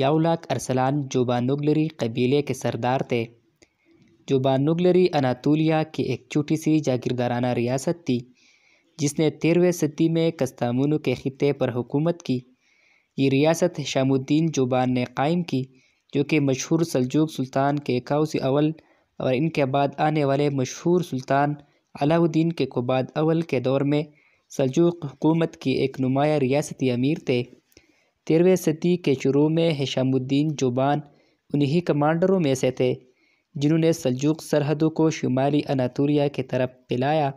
याउलाक अरसलान जोबानुगलरी कबीले के सरदार थे जोबानुगलरी अनातोलिया की एक छोटी सी जागीरदाराना रियासत थी जिसने तेरहवें सदी में कस्तामुन के खत्े पर हुकूमत की ये रियासत शामुद्दीन जोबान ने कायम की जो कि मशहूर सलजूक सुल्तान के एकाउसी अवल और इनके बाद आने वाले मशहूर सुल्तान अलाउद्दीन के कुबाद अवल के दौर में सलजूक हुकूमत की एक नुमाया रियासती अमीर थे तेरहवें सदी के शुरू में हिशामुद्दीन जुबान उन्हीं कमांडरों में से थे जिन्होंने सलजुक सरहदों को शुमाली अनातूरिया की तरफ फैलाया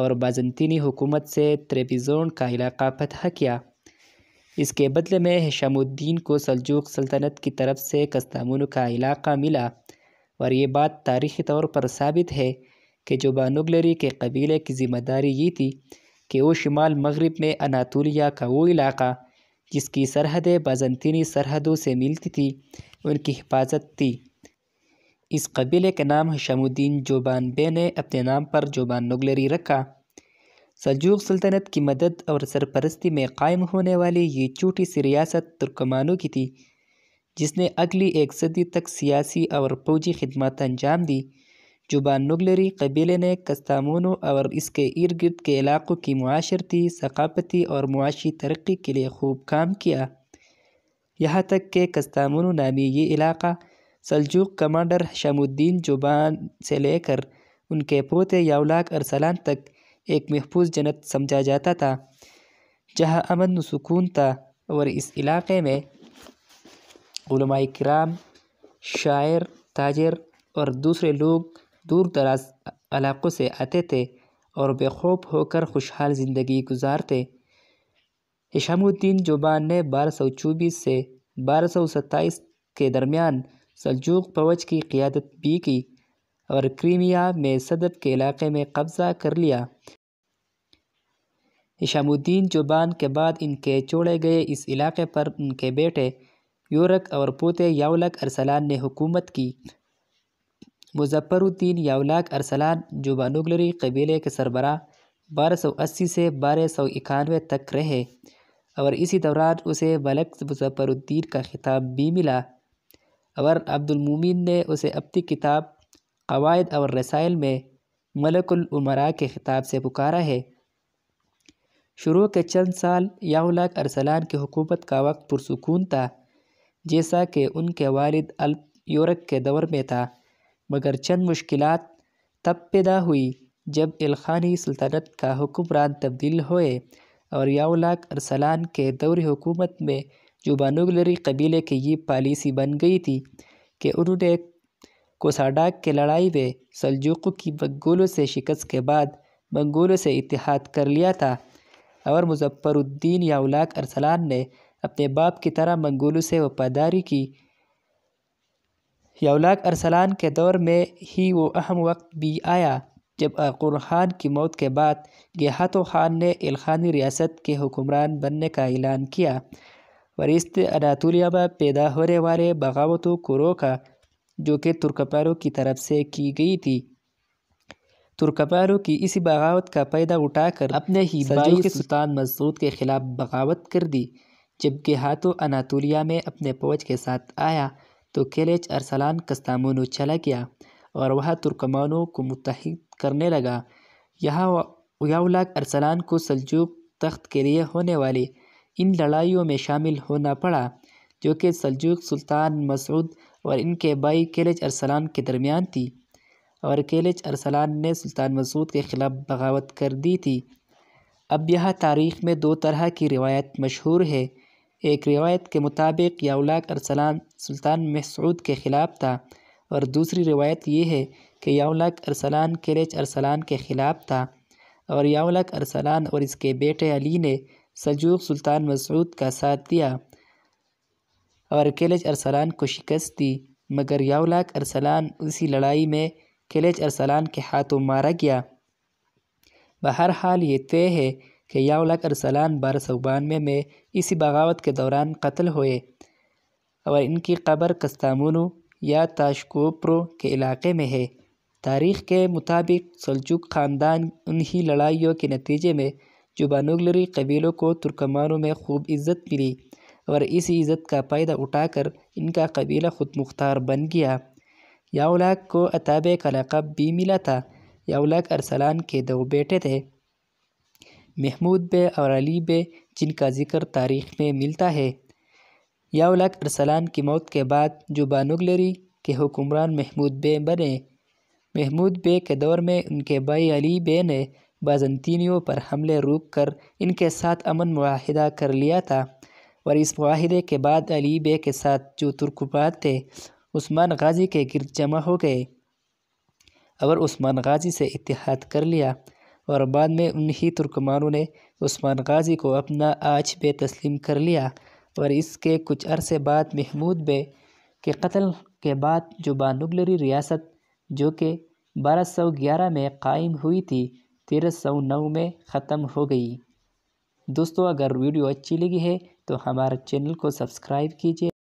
और बाजंतीनी हुकूमत से त्रेपिजोन का इलाका फतह किया इसके बदले में हिशामुद्दीन को सलजुक सल्तनत की तरफ से कस्तामुन का इलाका मिला और ये बात तारीखी तौर पर साबित है कि जो बानुगलरी के कबीले की जिम्मेदारी ये थी कि वो शुमाल मगरब में अनातूलिया का वो इलाका जिसकी सरहदें बाज़ंतीनी सरहदों से मिलती थी उनकी हिफाजत थी इस कबीले का नाम हशमुद्दीन जोबान बे ने अपने नाम पर जोबान नगलरी रखा सलजूक सल्तनत की मदद और सरपरस्ती में कायम होने वाली ये छोटी सी रियासत तुर्कमानों की थी जिसने अगली एक सदी तक सियासी और फौजी खदमत अंजाम दी जुबान नगलरी कबीले ने कस्तामोनो और इसके इर्द गिर्द के इलाक़ों की माशरती सकाफती और मुआशी तरक्की के लिए खूब काम किया यहाँ तक कि कस्तामोनो नामी ये इलाका सलजूक कमांडर शमुद्दीन जुबान से लेकर उनके पोते यावलाक अरसलान तक एक महफूज जनत समझा जाता था जहाँ अमन सुकून था और इस इलाके में कराम शायर ताजर और दूसरे लोग दूर दराज इलाक़ों से आते थे और बेखौफ होकर खुशहाल ज़िंदगी गुजारते हिशामुद्दीन जुबान ने बारह सौ चौबीस से बारह सौ सत्ताईस के दरमियान सलजूक फौज की क़ियादत भी की और क्रीमिया में सदब के इलाके में कब्ज़ा कर लिया हिशामुद्दीन जुबान के बाद इनके छोड़े गए इस इलाके पर उनके बेटे यूरक और पोते यावलक अरसलान ने हुकूमत की मुजफ्फरुद्दीन यावलाक अरसलान जो बानुगलरी कबीले के सरबरा 1280 से बारह सौ इक्यानवे तक रहे और इसी दौरान उसे मलक मुजफ्फरुद्दीन का खिताब भी मिला और अब्दुलमुमिन ने उसे अपनी किताब कवायद और रसायल में मलकुलमरा के खिताब से पुकारा है शुरू के चंद साल याउलाक अरसलान की हुकूमत का वक्त पुरसकून था जैसा कि उनके वालिद अल यूरक के दौर में था मगर चंद मुश्किल तब पैदा हुई जब इल्खानी सल्तनत का हुक्मरान तब्दील होए और यावलाक अरसलान के दौर हुकूमत में जुबानुगलरी कबीले की ये पॉलिसी बन गई थी कि उन्होंने कोसाडाक के लड़ाई में सलजुक की मंगोलों से शिकस्त के बाद मंगोलों से इतिहाद कर लिया था और मुजफ्फरुद्दीन यावलाक अरसलान ने अपने बाप की तरह मंगोलों से वफादारी की यौलाक अरसलान के दौर में ही वो अहम वक्त भी आया जब अकुर खान की मौत के बाद गेहातो खान ने इल्खानी रियासत के हुक्मरान बनने का ऐलान किया वरिस्त अनातुलिया में पैदा होने वाले बगावतों को रोका जो कि तुर्कपारों की तरफ से की गई थी तुर्कपारों की इसी बगावत का पैदा उठाकर अपने ही के सुल्तान मसरूद के ख़िलाफ़ बगावत कर दी जबकि हाथों अनातुलिया में अपने फौज के साथ आया तो केलेच अरसलान कस्तामोनो चला गया और वह तुर्कमानों को मुतहद करने लगा यहाँ याउलाक अरसलान को सलजूक तख्त के लिए होने वाले इन लड़ाइयों में शामिल होना पड़ा जो कि सलजूक सुल्तान मसूद और इनके भाई केलेच अरसलान के दरमियान थी और केलेच अरसलान ने सुल्तान मसूद के ख़िलाफ़ बगावत कर दी थी अब यह तारीख़ में दो तरह की रिवायत मशहूर है एक रिवायत के मुताबिक याउलाक अरसलान सुल्तान मसूद के ख़िलाफ़ था और दूसरी रिवायत ये है कि याउलाक अरसलान किरेच अरसलान के ख़िलाफ़ था और याउलाक अरसलान और इसके बेटे अली ने सजूक सुल्तान मसूद का साथ दिया और किलेज अरसलान को शिकस्त दी मगर याउलाक अरसलान उसी लड़ाई में किलेज अरसलान के हाथों मारा गया बहरहाल ये तय है कि यह लाख अरसलान बारह सौ बानवे में इसी बगावत के दौरान कत्ल हुए और इनकी कब्र कस्तामुनु या ताशकोप्रो के इलाके में है तारीख़ के मुताबिक सलजुक ख़ानदान उन्हीं लड़ाइयों के नतीजे में जो बानुगलरी कबीलों को तुर्कमानों में खूब इज़्ज़त मिली और इसी इज़्ज़त का फ़ायदा उठाकर इनका कबीला ख़ुद मुख्तार बन गया याउलाक को अताब का लक़ब भी मिला था याउलाक अरसलान के दो बेटे थे महमूद बे और अली बे जिनका ज़िक्र तारीख़ में मिलता है यावलक अरसलान की मौत के बाद जो बानुगलरी के हुक्मरान महमूद बे बने महमूद बे के दौर में उनके भाई अली बे ने बाजनतीनियों पर हमले रोक कर इनके साथ अमन माहिदा कर लिया था और इस माहे के बाद अली बे के साथ जो तुर्कबाद थे उस्मान गाजी के गिरद जमा हो गए और उस्मान गाजी से इतिहाद कर लिया और बाद में उन्हीं तुर्कमानों ने उस्मान गाज़ी को अपना आज पे तस्लीम कर लिया और इसके कुछ अरसे बाद महमूद बे के कत्ल के बाद जो बानुगलरी रियासत जो कि 1211 में कायम हुई थी नौ में ख़त्म हो गई दोस्तों अगर वीडियो अच्छी लगी है तो हमारे चैनल को सब्सक्राइब कीजिए